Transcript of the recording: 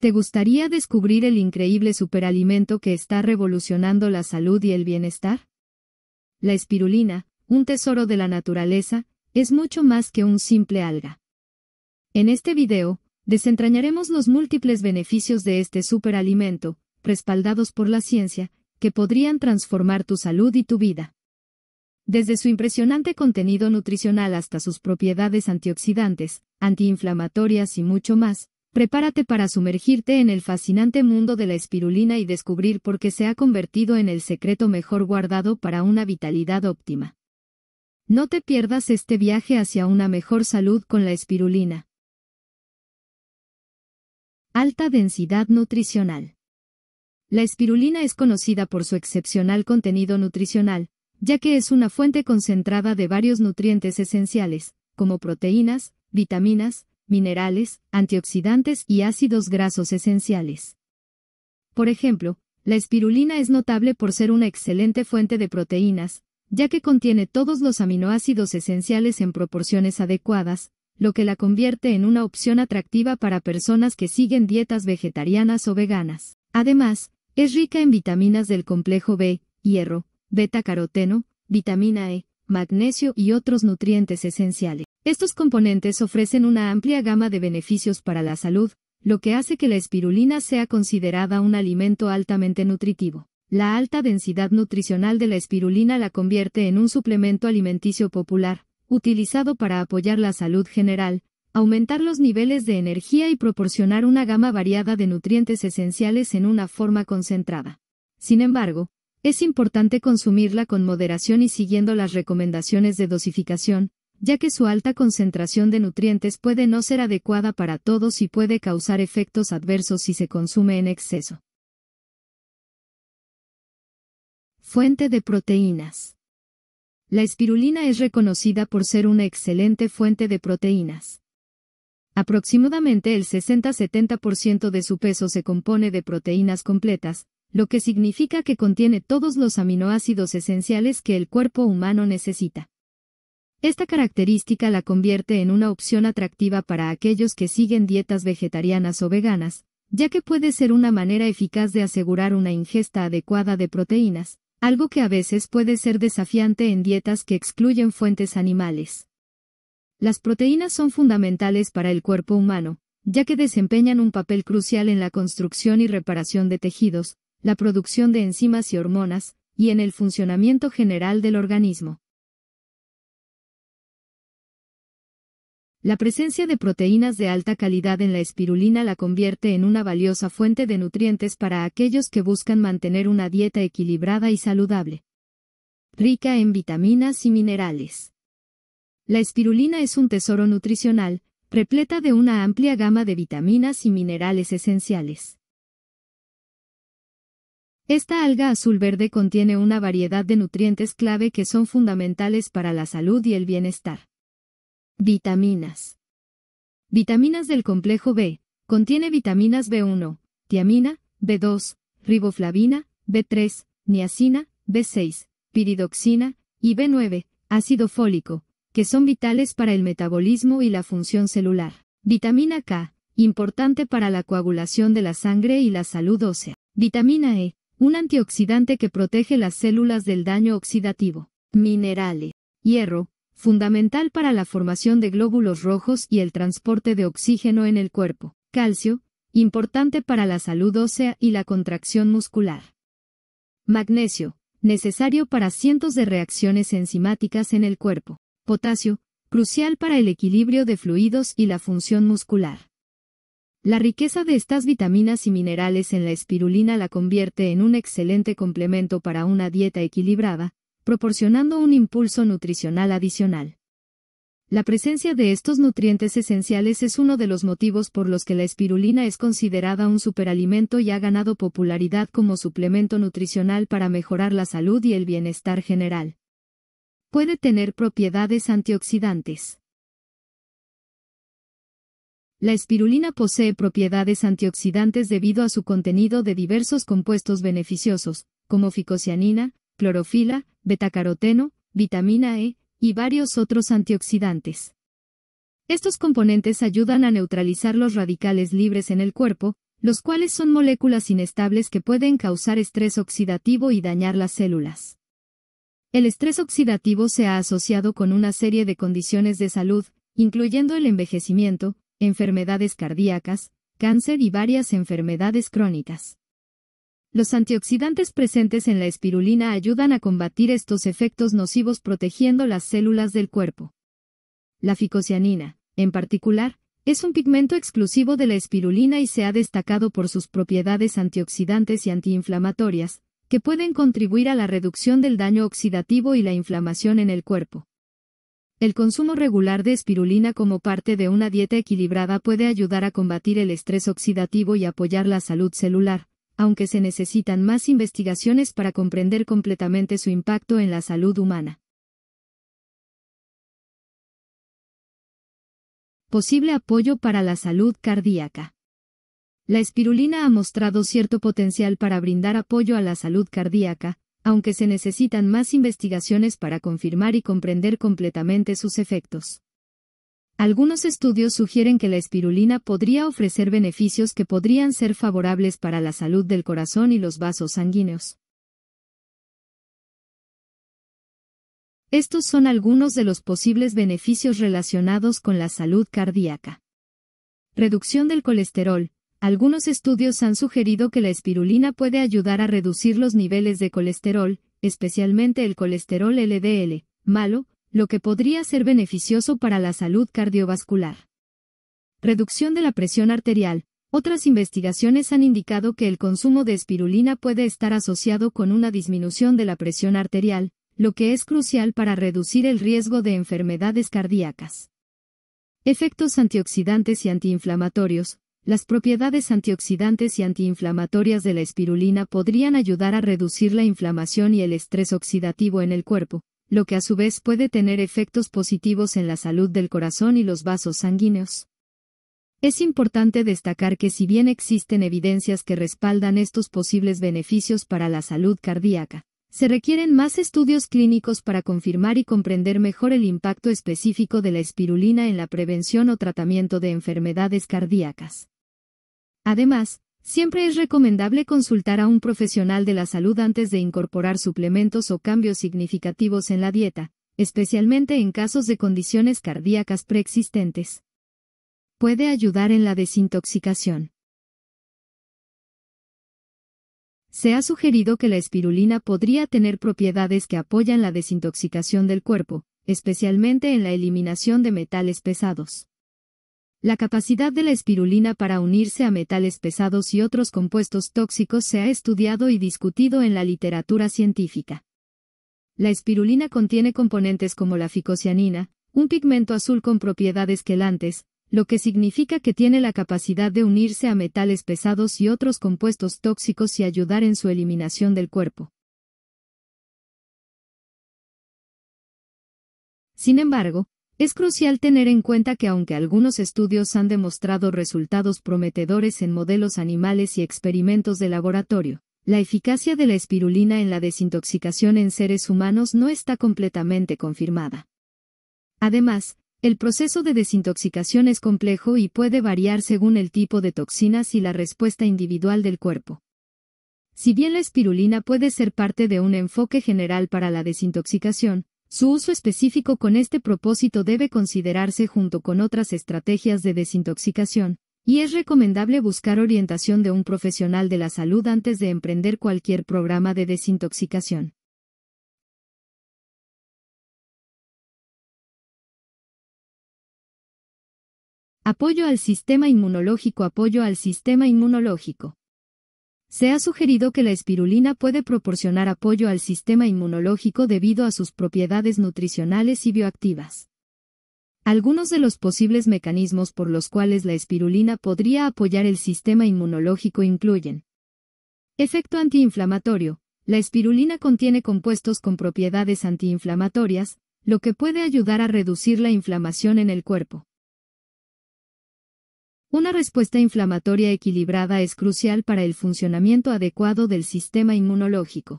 ¿Te gustaría descubrir el increíble superalimento que está revolucionando la salud y el bienestar? La espirulina, un tesoro de la naturaleza, es mucho más que un simple alga. En este video, desentrañaremos los múltiples beneficios de este superalimento, respaldados por la ciencia, que podrían transformar tu salud y tu vida. Desde su impresionante contenido nutricional hasta sus propiedades antioxidantes, antiinflamatorias y mucho más, Prepárate para sumergirte en el fascinante mundo de la espirulina y descubrir por qué se ha convertido en el secreto mejor guardado para una vitalidad óptima. No te pierdas este viaje hacia una mejor salud con la espirulina. Alta densidad nutricional. La espirulina es conocida por su excepcional contenido nutricional, ya que es una fuente concentrada de varios nutrientes esenciales, como proteínas, vitaminas, minerales, antioxidantes y ácidos grasos esenciales. Por ejemplo, la espirulina es notable por ser una excelente fuente de proteínas, ya que contiene todos los aminoácidos esenciales en proporciones adecuadas, lo que la convierte en una opción atractiva para personas que siguen dietas vegetarianas o veganas. Además, es rica en vitaminas del complejo B, hierro, beta caroteno, vitamina E, magnesio y otros nutrientes esenciales. Estos componentes ofrecen una amplia gama de beneficios para la salud, lo que hace que la espirulina sea considerada un alimento altamente nutritivo. La alta densidad nutricional de la espirulina la convierte en un suplemento alimenticio popular, utilizado para apoyar la salud general, aumentar los niveles de energía y proporcionar una gama variada de nutrientes esenciales en una forma concentrada. Sin embargo, es importante consumirla con moderación y siguiendo las recomendaciones de dosificación, ya que su alta concentración de nutrientes puede no ser adecuada para todos y puede causar efectos adversos si se consume en exceso. Fuente de proteínas. La espirulina es reconocida por ser una excelente fuente de proteínas. Aproximadamente el 60-70% de su peso se compone de proteínas completas, lo que significa que contiene todos los aminoácidos esenciales que el cuerpo humano necesita. Esta característica la convierte en una opción atractiva para aquellos que siguen dietas vegetarianas o veganas, ya que puede ser una manera eficaz de asegurar una ingesta adecuada de proteínas, algo que a veces puede ser desafiante en dietas que excluyen fuentes animales. Las proteínas son fundamentales para el cuerpo humano, ya que desempeñan un papel crucial en la construcción y reparación de tejidos, la producción de enzimas y hormonas, y en el funcionamiento general del organismo. La presencia de proteínas de alta calidad en la espirulina la convierte en una valiosa fuente de nutrientes para aquellos que buscan mantener una dieta equilibrada y saludable. Rica en vitaminas y minerales. La espirulina es un tesoro nutricional, repleta de una amplia gama de vitaminas y minerales esenciales. Esta alga azul verde contiene una variedad de nutrientes clave que son fundamentales para la salud y el bienestar. Vitaminas. Vitaminas del complejo B. Contiene vitaminas B1, tiamina, B2, riboflavina, B3, niacina, B6, piridoxina y B9, ácido fólico, que son vitales para el metabolismo y la función celular. Vitamina K, importante para la coagulación de la sangre y la salud ósea. Vitamina E, un antioxidante que protege las células del daño oxidativo. Minerales. Hierro, fundamental para la formación de glóbulos rojos y el transporte de oxígeno en el cuerpo. Calcio, importante para la salud ósea y la contracción muscular. Magnesio, necesario para cientos de reacciones enzimáticas en el cuerpo. Potasio, crucial para el equilibrio de fluidos y la función muscular. La riqueza de estas vitaminas y minerales en la espirulina la convierte en un excelente complemento para una dieta equilibrada, proporcionando un impulso nutricional adicional. La presencia de estos nutrientes esenciales es uno de los motivos por los que la espirulina es considerada un superalimento y ha ganado popularidad como suplemento nutricional para mejorar la salud y el bienestar general. Puede tener propiedades antioxidantes. La espirulina posee propiedades antioxidantes debido a su contenido de diversos compuestos beneficiosos, como ficocianina, clorofila, betacaroteno, vitamina E, y varios otros antioxidantes. Estos componentes ayudan a neutralizar los radicales libres en el cuerpo, los cuales son moléculas inestables que pueden causar estrés oxidativo y dañar las células. El estrés oxidativo se ha asociado con una serie de condiciones de salud, incluyendo el envejecimiento, enfermedades cardíacas, cáncer y varias enfermedades crónicas. Los antioxidantes presentes en la espirulina ayudan a combatir estos efectos nocivos protegiendo las células del cuerpo. La ficocianina, en particular, es un pigmento exclusivo de la espirulina y se ha destacado por sus propiedades antioxidantes y antiinflamatorias, que pueden contribuir a la reducción del daño oxidativo y la inflamación en el cuerpo. El consumo regular de espirulina como parte de una dieta equilibrada puede ayudar a combatir el estrés oxidativo y apoyar la salud celular, aunque se necesitan más investigaciones para comprender completamente su impacto en la salud humana. Posible apoyo para la salud cardíaca. La espirulina ha mostrado cierto potencial para brindar apoyo a la salud cardíaca, aunque se necesitan más investigaciones para confirmar y comprender completamente sus efectos. Algunos estudios sugieren que la espirulina podría ofrecer beneficios que podrían ser favorables para la salud del corazón y los vasos sanguíneos. Estos son algunos de los posibles beneficios relacionados con la salud cardíaca. Reducción del colesterol, algunos estudios han sugerido que la espirulina puede ayudar a reducir los niveles de colesterol, especialmente el colesterol LDL, malo, lo que podría ser beneficioso para la salud cardiovascular. Reducción de la presión arterial. Otras investigaciones han indicado que el consumo de espirulina puede estar asociado con una disminución de la presión arterial, lo que es crucial para reducir el riesgo de enfermedades cardíacas. Efectos antioxidantes y antiinflamatorios. Las propiedades antioxidantes y antiinflamatorias de la espirulina podrían ayudar a reducir la inflamación y el estrés oxidativo en el cuerpo, lo que a su vez puede tener efectos positivos en la salud del corazón y los vasos sanguíneos. Es importante destacar que si bien existen evidencias que respaldan estos posibles beneficios para la salud cardíaca, se requieren más estudios clínicos para confirmar y comprender mejor el impacto específico de la espirulina en la prevención o tratamiento de enfermedades cardíacas. Además, siempre es recomendable consultar a un profesional de la salud antes de incorporar suplementos o cambios significativos en la dieta, especialmente en casos de condiciones cardíacas preexistentes. Puede ayudar en la desintoxicación. Se ha sugerido que la espirulina podría tener propiedades que apoyan la desintoxicación del cuerpo, especialmente en la eliminación de metales pesados. La capacidad de la espirulina para unirse a metales pesados y otros compuestos tóxicos se ha estudiado y discutido en la literatura científica. La espirulina contiene componentes como la ficocianina, un pigmento azul con propiedades quelantes, lo que significa que tiene la capacidad de unirse a metales pesados y otros compuestos tóxicos y ayudar en su eliminación del cuerpo. Sin embargo, es crucial tener en cuenta que aunque algunos estudios han demostrado resultados prometedores en modelos animales y experimentos de laboratorio, la eficacia de la espirulina en la desintoxicación en seres humanos no está completamente confirmada. Además, el proceso de desintoxicación es complejo y puede variar según el tipo de toxinas y la respuesta individual del cuerpo. Si bien la espirulina puede ser parte de un enfoque general para la desintoxicación, su uso específico con este propósito debe considerarse junto con otras estrategias de desintoxicación, y es recomendable buscar orientación de un profesional de la salud antes de emprender cualquier programa de desintoxicación. Apoyo al sistema inmunológico Apoyo al sistema inmunológico. Se ha sugerido que la espirulina puede proporcionar apoyo al sistema inmunológico debido a sus propiedades nutricionales y bioactivas. Algunos de los posibles mecanismos por los cuales la espirulina podría apoyar el sistema inmunológico incluyen efecto antiinflamatorio. La espirulina contiene compuestos con propiedades antiinflamatorias, lo que puede ayudar a reducir la inflamación en el cuerpo. Una respuesta inflamatoria equilibrada es crucial para el funcionamiento adecuado del sistema inmunológico.